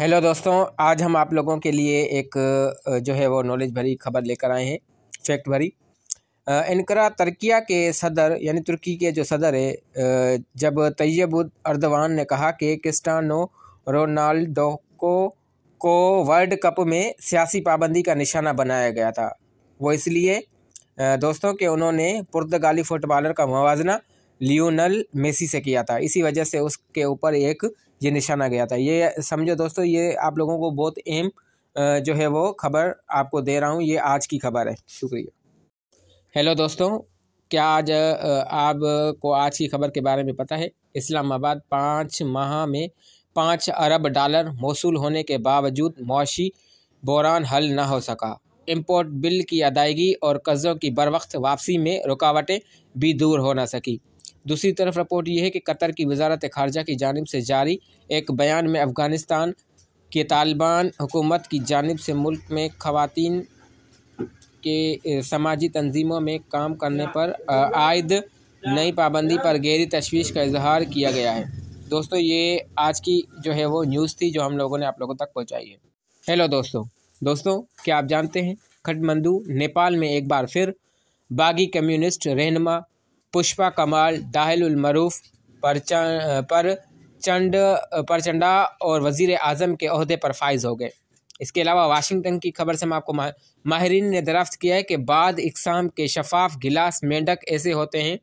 hello दोस्तों आज हम आप लोगों के लिए एक जो है वो नॉलेज भरी खबर लेकर आए हैं फैक्ट भरी इनकरा तर्किया के सदर यानी तुर्की के जो सदर है जब तैयब अर्दवान ने कहा कि क्रिस्टानो रोनाल्डो को को वर्ल्ड कप में सियासी पाबंदी का निशाना बनाया गया था वो इसलिए दोस्तों के उन्होंने पुर्तगाली फुटबॉलर का मुवजना लियोनल मेसी से किया था इसी वजह से उसके ऊपर एक ये निशाना गया था ये समझो दोस्तों ये आप लोगों को बहुत एम जो है वो खबर आपको दे रहा हूँ ये आज की खबर है शुक्रिया हेलो दोस्तों क्या आज आपको आज की खबर के बारे में पता है इस्लामाबाद पाँच माह में पाँच अरब डॉलर मौसू होने के बावजूद मुशी बोरान हल ना हो सका इम्पोर्ट बिल की अदायगी और कर्ज़ों की बर वक्त वापसी में रुकावटें भी दूर हो ना सकी दूसरी तरफ रिपोर्ट यह है कि कतर की वजारत खारजा की जानब से जारी एक बयान में अफगानिस्तान के तालिबान हुकूमत की जानब से मुल्क में खातन के समाजी तंजीमों में काम करने पर आयद नई पाबंदी पर गहरी तशवीश का इजहार किया गया है दोस्तों ये आज की जो है वो न्यूज़ थी जो हम लोगों ने आप लोगों तक पहुंचाई है हेलो दोस्तों दोस्तों क्या आप जानते हैं खटमंदू नेपाल में एक बार फिर बागी कम्युनिस्ट रहनमा पुष्पा कमाल दाहिल उलमरूफ पर पर चंड परचंडा और वजीर आजम के अहदे पर फाइज हो गए इसके अलावा वाशिंगटन की खबर से हम आपको माहरीन ने दरफ्त किया है कि बाद इकसाम के शफाफ गिलास मेंढक ऐसे होते हैं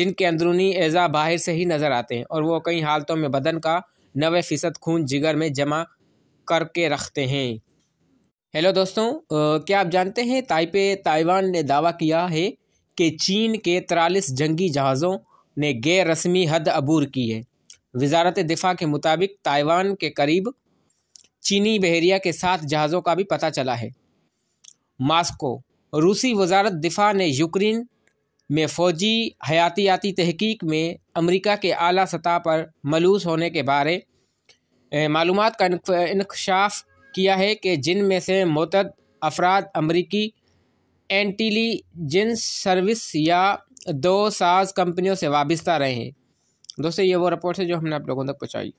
जिनके अंदरूनी एज़ा बाहर से ही नज़र आते हैं और वो कई हालतों में बदन का नवे फ़ीसद खून जिगर में जमा करके रखते हैं हेलो दोस्तों आ, क्या आप जानते हैं ताइपे ताइवान ने दावा किया है कि चीन के तिरालीस जंगी जहाज़ों ने गैर रस्मी हद अबूर की है वजारत दिफा के मुताबिक ताइवान के करीब चीनी बहरिया के साथ जहाज़ों का भी पता चला है मास्को रूसी वजारत दिफा ने यूक्रेन में फ़ौजी हयातियाती तहकीक में अमेरिका के आला सतह पर मलूस होने के बारे मालूम का इनकशाफ किया है कि जिनमें से मतद अफराद अमरीकी इंटेलिजेंस सर्विस या दो साज कंपनियों से वाबस्ता हैं दोस्तों ये वो रिपोर्ट है जो हमने आप लोगों तक पहुँचाई